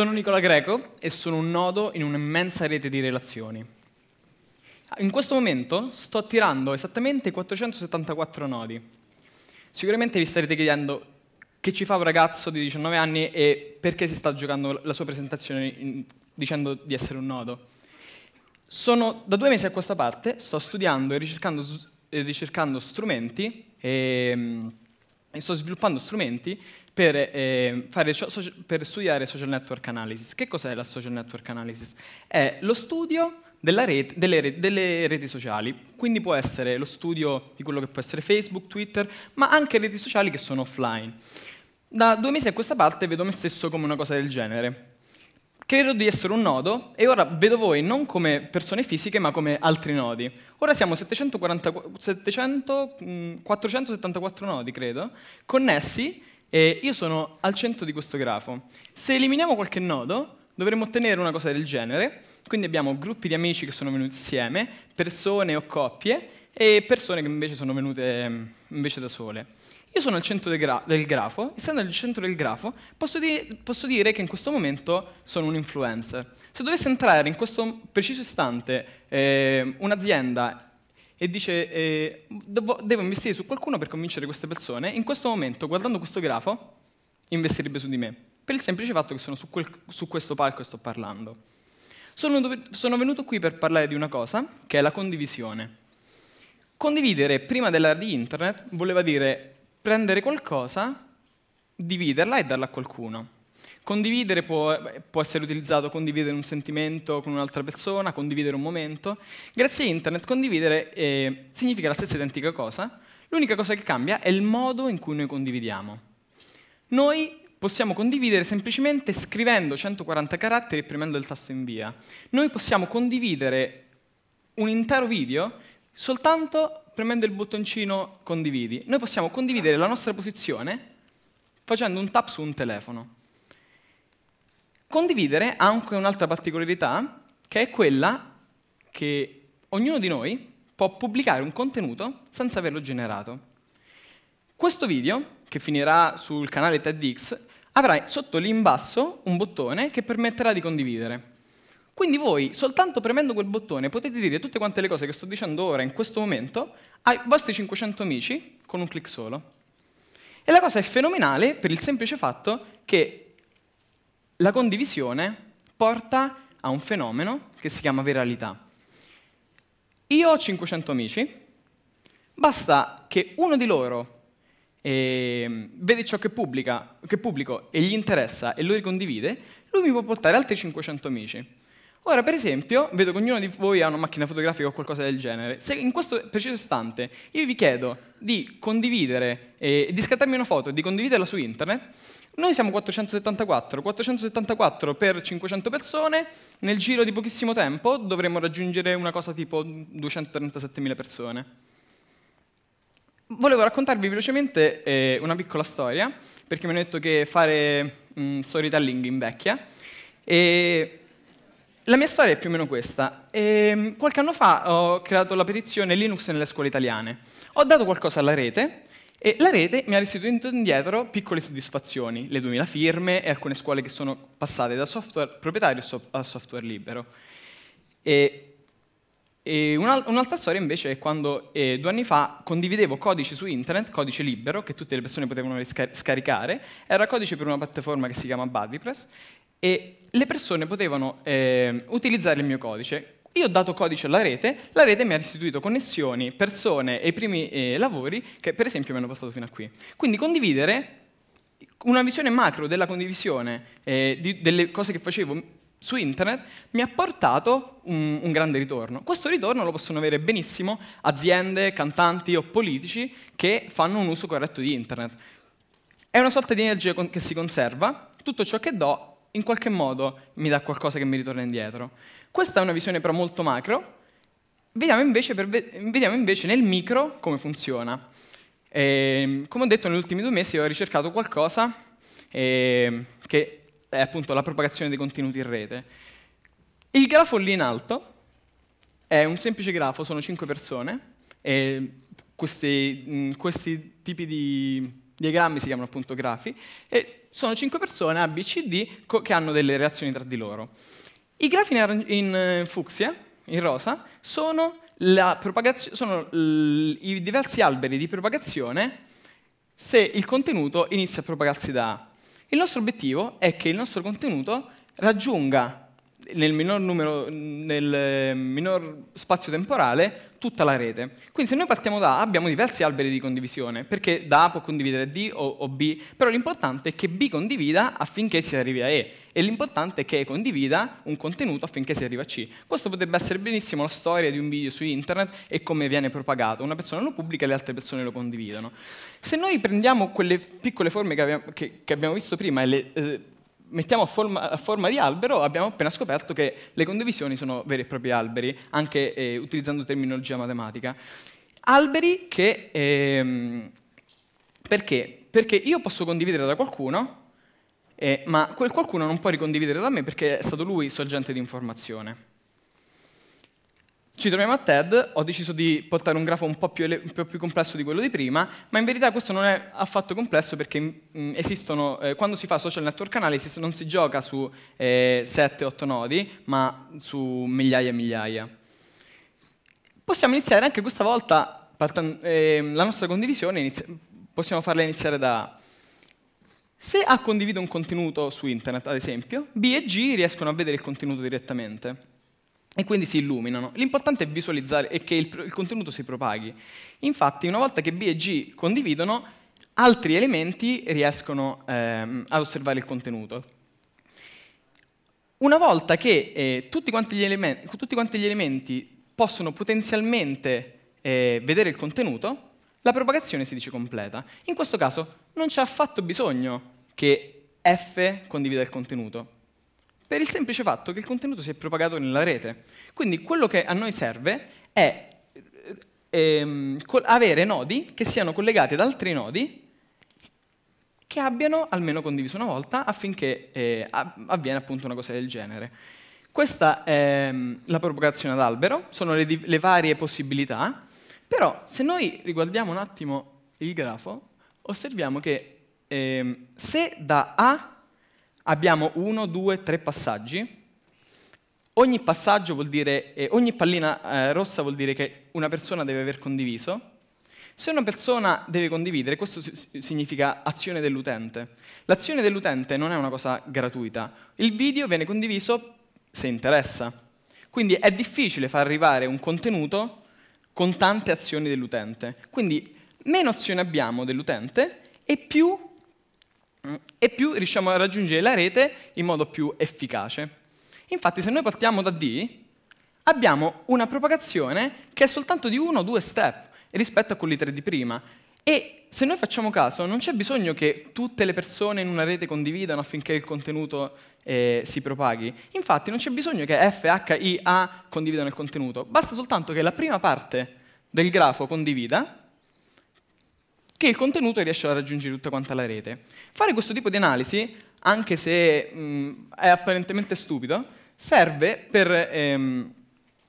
Sono Nicola Greco e sono un nodo in un'immensa rete di relazioni. In questo momento sto attirando esattamente 474 nodi. Sicuramente vi starete chiedendo che ci fa un ragazzo di 19 anni e perché si sta giocando la sua presentazione in, dicendo di essere un nodo. Sono, da due mesi a questa parte sto studiando e ricercando, ricercando strumenti e, ehm, e sto sviluppando strumenti per, eh, fare, per, studiare social network analysis. Che cos'è la social network analysis? È lo studio rete, delle, reti, delle, reti sociali, quindi può essere lo studio di quello che può essere Facebook, Twitter, ma anche reti sociali che sono offline. Da due mesi a questa parte vedo me stesso come una cosa del genere. Credo di essere un nodo e ora vedo voi non come persone fisiche ma come altri nodi. Ora siamo 740, 700, 474 nodi, credo, connessi e io sono al centro di questo grafo. Se eliminiamo qualche nodo, dovremmo ottenere una cosa del genere. Quindi abbiamo gruppi di amici che sono venuti insieme, persone o coppie, e persone che invece sono venute mm, invece da sole. Io sono al centro del, gra- del grafo, essendo al centro del grafo, posso, di- posso dire che in questo momento sono un influencer. Se dovesse entrare in questo preciso istante eh, un'azienda e dice eh, devo, devo, investire su qualcuno per convincere queste persone, in questo momento, guardando questo grafo, investirebbe su di me, per il semplice fatto che sono su, quel, su questo palco e sto parlando. Sono, dove, sono, venuto qui per parlare di una cosa, che è la condivisione. Condividere prima dell'era di internet voleva dire prendere qualcosa, dividerla e darla a qualcuno. Condividere può, può, essere utilizzato, condividere un sentimento con un'altra persona, condividere un momento. Grazie a internet condividere eh, significa la stessa identica cosa, l'unica cosa che cambia è il modo in cui noi condividiamo. Noi possiamo condividere semplicemente scrivendo 140 caratteri e premendo il tasto invia. Noi possiamo condividere un intero video soltanto premendo il bottoncino condividi. Noi possiamo condividere la nostra posizione facendo un tap su un telefono. Condividere ha anche un'altra particolarità, che è quella che ognuno di noi può pubblicare un contenuto senza averlo generato. Questo video, che finirà sul canale TEDx, avrà sotto lì in basso un bottone che permetterà di condividere. Quindi voi, soltanto premendo quel bottone, potete dire tutte quante le cose che sto dicendo ora, in questo momento, ai vostri 500 amici con un clic solo. E la cosa è fenomenale per il semplice fatto che la condivisione porta a un fenomeno che si chiama viralità. Io ho 500 amici, basta che uno di loro eh, vede ciò che, pubblica, che pubblico e gli interessa e lo ricondivide, lui mi può portare altri 500 amici. Ora, per esempio, vedo che ognuno di voi ha una macchina fotografica o qualcosa del genere. Se in questo preciso istante io vi chiedo di condividere, eh, di scattarmi una foto e di condividerla su internet, noi siamo 474, 474 per 500 persone, nel giro di pochissimo tempo dovremmo raggiungere una cosa tipo 237.000 persone. Volevo raccontarvi velocemente eh, una piccola storia, perché mi hanno detto che fare mh, mm, storytelling invecchia, e la mia storia è più o meno questa. E, ehm, qualche anno fa ho creato la petizione Linux nelle scuole italiane. Ho dato qualcosa alla rete e la rete mi ha restituito indietro piccole soddisfazioni, le 2000 firme e alcune scuole che sono passate da software proprietario a software libero. E, e un'altra storia invece è quando eh, due anni fa condividevo codice su internet, codice libero, che tutte le persone potevano scaricare, era codice per una piattaforma che si chiama BuddyPress, e le persone potevano eh, utilizzare il mio codice. Io ho dato codice alla rete, la rete mi ha restituito connessioni, persone e i primi eh, lavori che per esempio mi hanno portato fino a qui. Quindi condividere una visione macro della condivisione eh, di, delle cose che facevo su internet mi ha portato un, un, grande ritorno. Questo ritorno lo possono avere benissimo aziende, cantanti o politici che fanno un uso corretto di internet. È una sorta di energia che si conserva, tutto ciò che do in qualche modo mi dà qualcosa che mi ritorna indietro. Questa è una visione però molto macro, vediamo invece, per, vediamo invece nel micro come funziona. E, ehm, come ho detto, negli ultimi due mesi ho ricercato qualcosa eh, che è appunto la propagazione dei contenuti in rete. Il grafo lì in alto è un semplice grafo, sono 5 persone, e questi, questi tipi di diagrammi si chiamano appunto grafi, e sono cinque persone A, B, C, D che hanno delle reazioni tra di loro. I grafi in, in eh, fucsia, in rosa, sono, sono i diversi alberi di propagazione se il contenuto inizia a propagarsi da A. Il nostro obiettivo è che il nostro contenuto raggiunga nel minor, numero, nel eh, minor spazio temporale tutta la rete. Quindi se noi partiamo da A abbiamo diversi alberi di condivisione, perché da A può condividere D o, o B, però l'importante è che B condivida affinché si arrivi a E, e l'importante è che E condivida un contenuto affinché si arrivi a C. Questo potrebbe essere benissimo la storia di un video su internet e come viene propagato, una persona lo pubblica e le altre persone lo condividono. Se noi prendiamo quelle piccole forme che abbiamo, che, che abbiamo visto prima e le... Eh, mettiamo a forma, a forma, di albero, abbiamo appena scoperto che le condivisioni sono veri e propri alberi, anche eh, utilizzando terminologia matematica. Alberi che... Ehm, perché? Perché io posso condividere da qualcuno, eh, ma quel qualcuno non può ricondividere da me perché è stato lui sorgente di informazione. Ci troviamo a TED, ho deciso di portare un grafo un po, più, un po' più, complesso di quello di prima, ma in verità questo non è affatto complesso perché mm, esistono, eh, quando si fa social network analysis non si gioca su eh, 7-8 nodi, ma su migliaia e migliaia. Possiamo iniziare anche questa volta, eh, la nostra condivisione, possiamo farla iniziare da A. Se A condivide un contenuto su internet, ad esempio, B e G riescono a vedere il contenuto direttamente e quindi si illuminano. L'importante è visualizzare e che il, il, contenuto si propaghi. Infatti, una volta che B e G condividono, altri elementi riescono ehm, ad osservare il contenuto. Una volta che eh, tutti, quanti tutti, quanti gli elementi possono potenzialmente eh, vedere il contenuto, la propagazione si dice completa. In questo caso non c'è affatto bisogno che F condivida il contenuto, per il semplice fatto che il contenuto si è propagato nella rete. Quindi quello che a noi serve è ehm, avere nodi che siano collegati ad altri nodi che abbiano almeno condiviso una volta affinché eh, avviene appunto una cosa del genere. Questa è ehm, la propagazione ad albero, sono le, le varie possibilità, però se noi riguardiamo un attimo il grafo, osserviamo che eh, se da A abbiamo uno, due, tre passaggi. Ogni passaggio vuol dire, eh, ogni pallina eh, rossa vuol dire che una persona deve aver condiviso. Se una persona deve condividere, questo significa azione dell'utente. L'azione dell'utente non è una cosa gratuita. Il video viene condiviso se interessa. Quindi è difficile far arrivare un contenuto con tante azioni dell'utente. Quindi meno azioni abbiamo dell'utente e più Mm? e più riusciamo a raggiungere la rete in modo più efficace. Infatti se noi partiamo da D, abbiamo una propagazione che è soltanto di uno o due step rispetto a quelli 3 di prima. E se noi facciamo caso, non c'è bisogno che tutte le persone in una rete condividano affinché il contenuto eh, si propaghi. Infatti non c'è bisogno che F, H, I, A condividano il contenuto. Basta soltanto che la prima parte del grafo condivida che il contenuto riesce a raggiungere tutta quanta la rete. Fare questo tipo di analisi, anche se mh, è apparentemente stupido, serve per, ehm,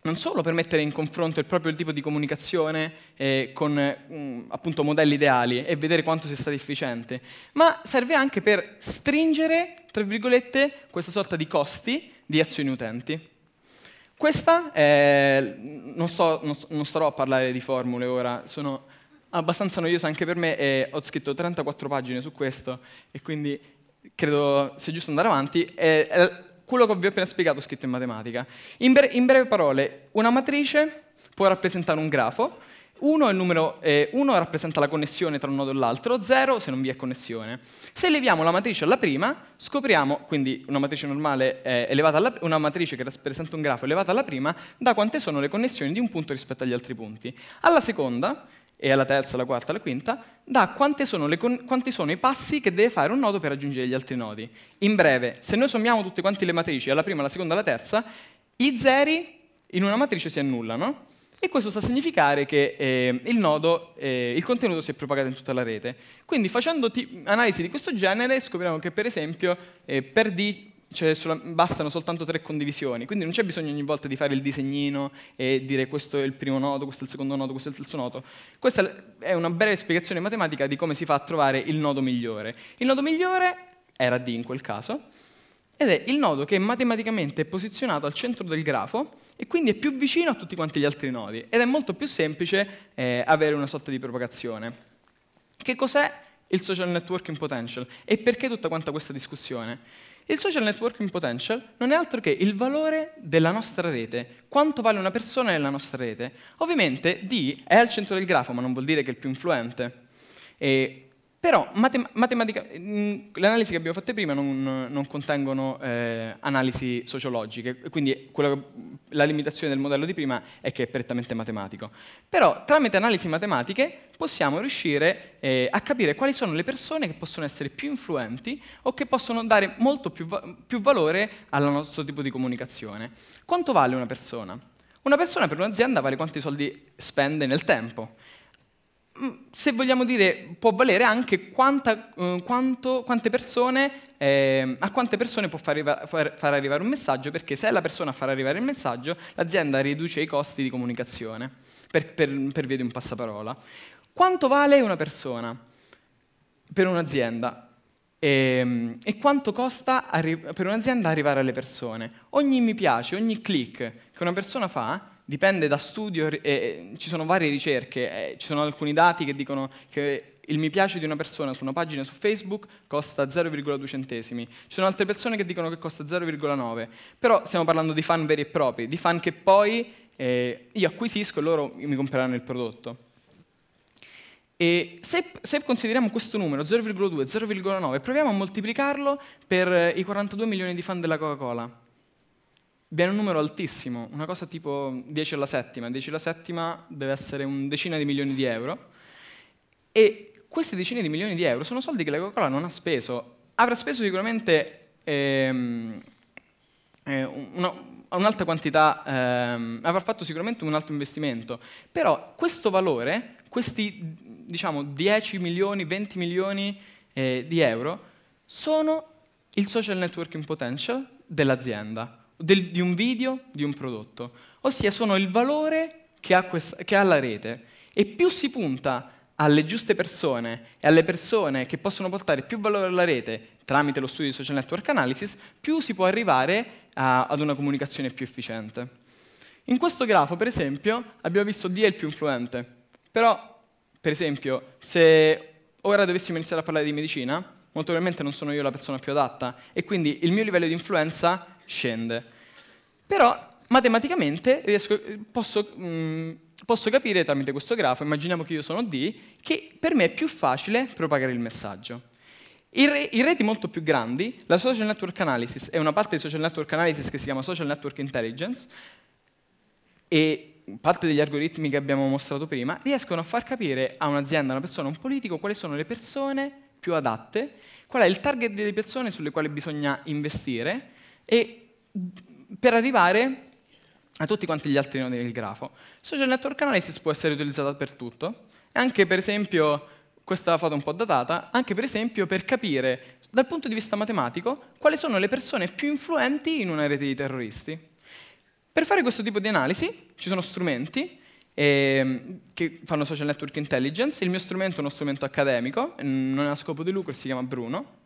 non solo per mettere in confronto il proprio tipo di comunicazione eh, con mh, appunto modelli ideali e vedere quanto sia stato efficiente, ma serve anche per stringere, tra virgolette, questa sorta di costi di azioni utenti. Questa è, non, sto, non, non starò a parlare di formule ora, sono abbastanza noiosa anche per me e ho scritto 34 pagine su questo e quindi credo sia giusto andare avanti. E, e eh, quello che vi ho appena spiegato ho scritto in matematica. In, bre- in breve parole, una matrice può rappresentare un grafo, 1 eh, rappresenta la connessione tra un nodo e l'altro, 0 se non vi è connessione. Se eleviamo la matrice alla prima, scopriamo, quindi una matrice, normale, è elevata alla, una matrice che rappresenta un grafo elevata alla prima, da quante sono le connessioni di un punto rispetto agli altri punti. Alla seconda e alla terza, alla quarta, alla quinta, da sono le, quanti sono i passi che deve fare un nodo per raggiungere gli altri nodi. In breve, se noi sommiamo tutte quante le matrici, alla prima, alla seconda, alla terza, i zeri in una matrice si annullano e questo sta a significare che eh, il nodo, eh, il contenuto si è propagato in tutta la rete. Quindi facendo analisi di questo genere scopriamo che per esempio eh, per D cioè, bastano soltanto tre condivisioni, quindi non c'è bisogno ogni volta di fare il disegnino e dire questo è il primo nodo, questo è il secondo nodo, questo è il terzo nodo. Questa è una breve spiegazione matematica di come si fa a trovare il nodo migliore. Il nodo migliore era D in quel caso, ed è il nodo che matematicamente è posizionato al centro del grafo e quindi è più vicino a tutti quanti gli altri nodi ed è molto più semplice eh, avere una sorta di propagazione. Che cos'è il social networking potential. E perché tutta questa discussione? Il social networking potential non è altro che il valore della nostra rete, quanto vale una persona nella nostra rete. Ovviamente D è al centro del grafo, ma non vuol dire che è il più influente. E però matem analisi che abbiamo fatto prima non, non contengono eh, analisi sociologiche, quindi che, la limitazione del modello di prima è che è prettamente matematico. Però tramite analisi matematiche possiamo riuscire eh, a capire quali sono le persone che possono essere più influenti o che possono dare molto più, va più valore al nostro tipo di comunicazione. Quanto vale una persona? Una persona per un'azienda vale quanti soldi spende nel tempo. Mm, se vogliamo dire, può valere anche quanta, eh, quanto, quante persone, eh, a quante persone può far, arriva, far, far, arrivare un messaggio, perché se è la persona a far arrivare il messaggio, l'azienda riduce i costi di comunicazione per, per, per via di un passaparola. Quanto vale una persona per un'azienda? E, ehm, e, quanto costa arri- per un'azienda arrivare alle persone? Ogni mi piace, ogni click che una persona fa dipende da studio, eh, eh, ci sono varie ricerche, eh, ci sono alcuni dati che dicono che il mi piace di una persona su una pagina su Facebook costa 0,2 centesimi, ci sono altre persone che dicono che costa 0,9, però stiamo parlando di fan veri e propri, di fan che poi eh, io acquisisco e loro mi compreranno il prodotto. E se, se consideriamo questo numero, 0,2, 0,9, proviamo a moltiplicarlo per eh, i 42 milioni di fan della Coca-Cola viene un numero altissimo, una cosa tipo 10 alla settima, 10 alla settima deve essere un decina di milioni di euro, e queste decine di milioni di euro sono soldi che la Coca-Cola non ha speso, avrà speso sicuramente ehm, eh, una, un'alta quantità, ehm, avrà fatto sicuramente un alto investimento, però questo valore, questi diciamo 10 milioni, 20 milioni eh, di euro, sono il social networking potential dell'azienda del, di un video, di un prodotto, ossia sono il valore che ha, questa, che ha la rete. E più si punta alle giuste persone e alle persone che possono portare più valore alla rete tramite lo studio di social network analysis, più si può arrivare a, ad una comunicazione più efficiente. In questo grafo, per esempio, abbiamo visto D è il più influente, però, per esempio, se ora dovessimo iniziare a parlare di medicina, molto probabilmente non sono io la persona più adatta e quindi il mio livello di influenza scende però matematicamente riesco, posso, mh, mm, posso capire tramite questo grafo, immaginiamo che io sono D, che per me è più facile propagare il messaggio. In, reti molto più grandi, la social network analysis è una parte di social network analysis che si chiama social network intelligence e parte degli algoritmi che abbiamo mostrato prima, riescono a far capire a un'azienda, a una persona, a un politico quali sono le persone più adatte, qual è il target delle persone sulle quali bisogna investire e per arrivare a tutti quanti gli altri nodi del grafo. social network analysis può essere utilizzato per tutto, anche per esempio, questa foto è un po' datata, anche per esempio per capire dal punto di vista matematico quali sono le persone più influenti in una rete di terroristi. Per fare questo tipo di analisi ci sono strumenti eh, che fanno social network intelligence, il mio strumento è uno strumento accademico, non è a scopo di lucro, si chiama Bruno.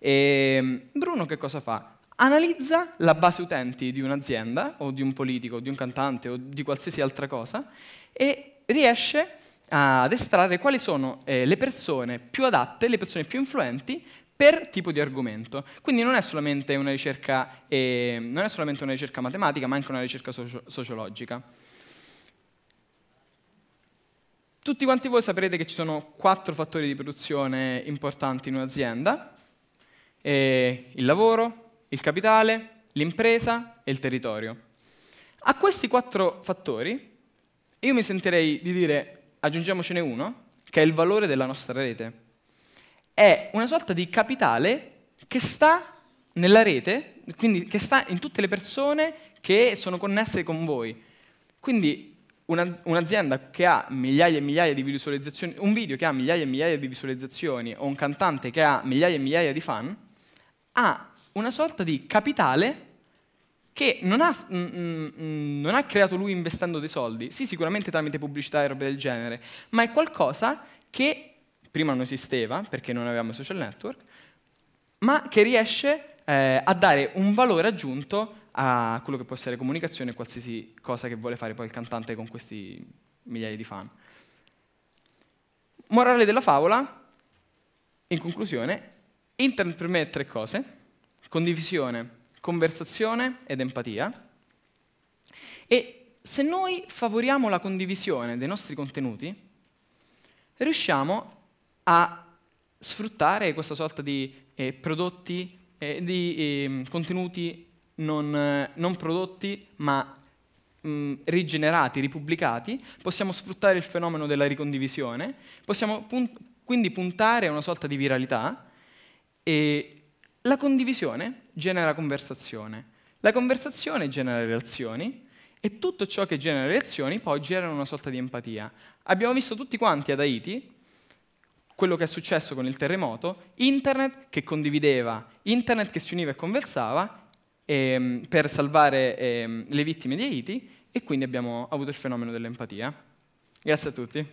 E ehm, Bruno che cosa fa? analizza la base utenti di un'azienda o di un politico, o di un cantante o di qualsiasi altra cosa e riesce ad estrarre quali sono eh, le persone più adatte, le persone più influenti per tipo di argomento. Quindi non è solamente una ricerca, eh, solamente una ricerca matematica, ma anche una ricerca socio sociologica. Tutti quanti voi saprete che ci sono quattro fattori di produzione importanti in un'azienda. Eh, il lavoro, il capitale, l'impresa e il territorio. A questi quattro fattori io mi sentirei di dire, aggiungiamocene uno, che è il valore della nostra rete. È una sorta di capitale che sta nella rete, quindi che sta in tutte le persone che sono connesse con voi. Quindi un'azienda che ha migliaia e migliaia di visualizzazioni, un video che ha migliaia e migliaia di visualizzazioni o un cantante che ha migliaia e migliaia di fan, ha una sorta di capitale che non ha, mh, mh, mm, mm, mm, non ha, creato lui investendo dei soldi, sì sicuramente tramite pubblicità e robe del genere, ma è qualcosa che prima non esisteva perché non avevamo social network, ma che riesce eh, a dare un valore aggiunto a quello che può essere comunicazione e qualsiasi cosa che vuole fare poi il cantante con questi migliaia di fan. Morale della favola, in conclusione, internet per me è tre cose condivisione, conversazione ed empatia. E se noi favoriamo la condivisione dei nostri contenuti, riusciamo a sfruttare questa sorta di eh, prodotti, eh, di eh, contenuti non, eh, non, prodotti ma mh, mm, rigenerati, ripubblicati, possiamo sfruttare il fenomeno della ricondivisione, possiamo punt- quindi puntare a una sorta di viralità e la condivisione genera conversazione, la conversazione genera relazioni e tutto ciò che genera relazioni poi genera una sorta di empatia. Abbiamo visto tutti quanti ad Haiti quello che è successo con il terremoto, internet che condivideva, internet che si univa e conversava ehm, per salvare ehm, le vittime di Haiti e quindi abbiamo avuto il fenomeno dell'empatia. Grazie a tutti.